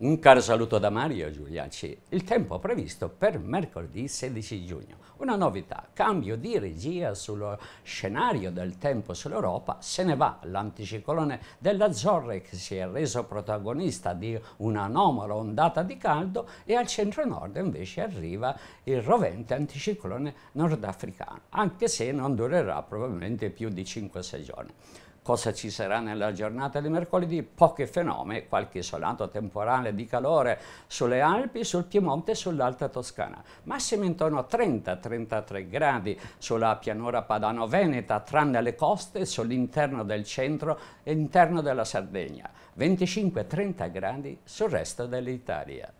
Un caro saluto da Mario Giulianci. Il tempo previsto per mercoledì 16 giugno. Una novità, cambio di regia sullo scenario del tempo sull'Europa. Se ne va l'anticiclone dell'Azzorre che si è reso protagonista di un'anomala ondata di caldo e al centro-nord invece arriva il rovente anticiclone nordafricano, anche se non durerà probabilmente più di 5-6 giorni cosa ci sarà nella giornata di mercoledì, pochi fenomeni, qualche isolato temporale di calore sulle Alpi, sul Piemonte e sull'Alta Toscana. Massimo intorno a 30-33 gradi sulla pianura padano-veneta, tranne le coste sull'interno del centro e interno della Sardegna, 25-30 gradi sul resto dell'Italia.